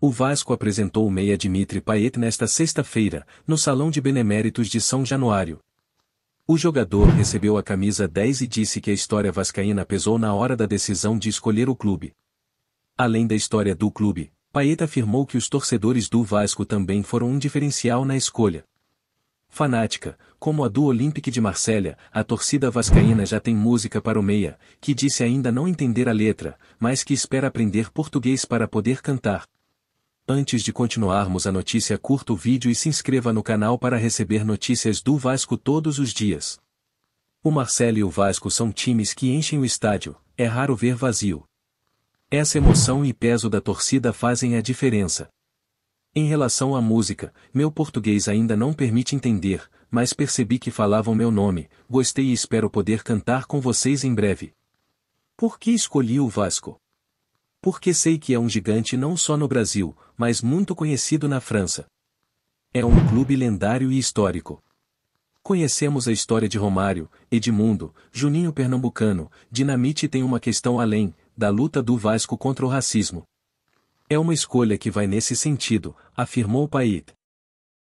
O Vasco apresentou o meia Dimitri Payet nesta sexta-feira, no Salão de Beneméritos de São Januário. O jogador recebeu a camisa 10 e disse que a história vascaína pesou na hora da decisão de escolher o clube. Além da história do clube, Payet afirmou que os torcedores do Vasco também foram um diferencial na escolha. Fanática, como a do Olympique de Marselha, a torcida vascaína já tem música para o meia, que disse ainda não entender a letra, mas que espera aprender português para poder cantar. Antes de continuarmos a notícia curta o vídeo e se inscreva no canal para receber notícias do Vasco todos os dias. O Marcelo e o Vasco são times que enchem o estádio, é raro ver vazio. Essa emoção e peso da torcida fazem a diferença. Em relação à música, meu português ainda não permite entender, mas percebi que falavam meu nome, gostei e espero poder cantar com vocês em breve. Por que escolhi o Vasco? Porque sei que é um gigante não só no Brasil, mas muito conhecido na França. É um clube lendário e histórico. Conhecemos a história de Romário, Edmundo, Juninho Pernambucano, Dinamite tem uma questão além, da luta do Vasco contra o racismo. É uma escolha que vai nesse sentido, afirmou Pait.